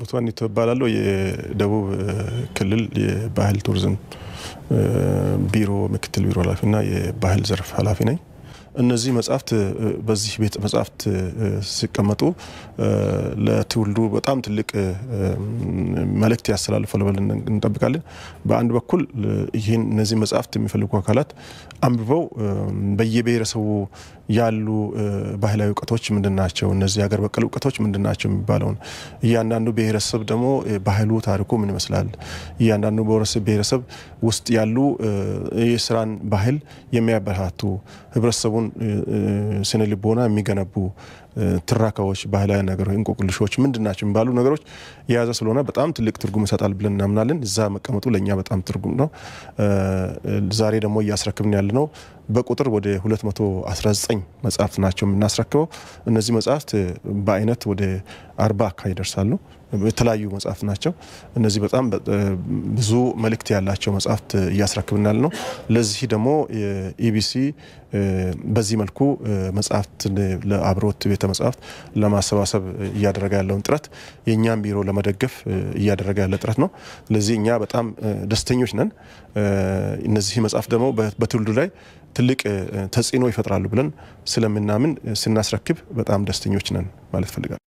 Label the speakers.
Speaker 1: ቦትዋኒ ይባላለሁ። የደቡብ ክልል የባህል ቱሪዝም ቢሮ ምክትል ቢሮ ኃላፊና የባህል ዘርፍ ኃላፊ ነኝ። እነዚህ መጽሐፍት በዚህ ቤተ መጽሐፍት ሲቀመጡ ለትውልዱ በጣም ትልቅ መልእክት ያስተላልፋሉ ብለን እንጠብቃለን። በአንድ በኩል ይህን እነዚህ መጽሐፍት የሚፈልጉ አካላት አንብበው በየብሔረሰቡ ያሉ ባህላዊ እውቀቶች ምንድን ናቸው፣ እነዚህ ሀገር በቀል እውቀቶች ምንድን ናቸው የሚባለውን እያንዳንዱ ብሔረሰብ ደግሞ ባህሉ፣ ታሪኩ ምን ይመስላል፣ እያንዳንዱ ብሔረሰብ ውስጥ ያሉ የስራን ባህል የሚያበረታቱ ህብረተሰቡን የሰውን ስነ ልቦና የሚገነቡ ትራካዎች፣ ባህላዊ ነገሮች፣ እንቆቅልሾች ምንድን ናቸው የሚባሉ ነገሮች የያዘ ስለሆነ በጣም ትልቅ ትርጉም ይሰጣል ብለን እናምናለን። እዛ መቀመጡ ለእኛ በጣም ትርጉም ነው። ዛሬ ደግሞ እያስረክብን ያለ ነው በቁጥር ወደ 219 መጽሐፍት ናቸው የምናስረክበው። እነዚህ መጽሐፍት በአይነት ወደ አርባ አካባቢ ይደርሳሉ። የተለያዩ መጽሐፍት ናቸው። እነዚህ በጣም ብዙ መልእክት ያላቸው መጽሐፍት እያስረክብናል ነው። ለዚህ ደግሞ ኢቢሲ በዚህ መልኩ መጽሐፍት ለአብሮት ቤተ መጽሐፍት ለማሰባሰብ እያደረገ ያለውን ጥረት የእኛም ቢሮ ለመደገፍ እያደረገ ያለ ጥረት ነው። ስለዚህ እኛ በጣም ደስተኞች ነን። እነዚህ መጽሐፍት ደግሞ በትውልዱ ላይ ትልቅ ተጽዕኖ ይፈጥራሉ ብለን ስለምናምን ስናስረክብ በጣም ደስተኞች ነን ማለት ፈልጋል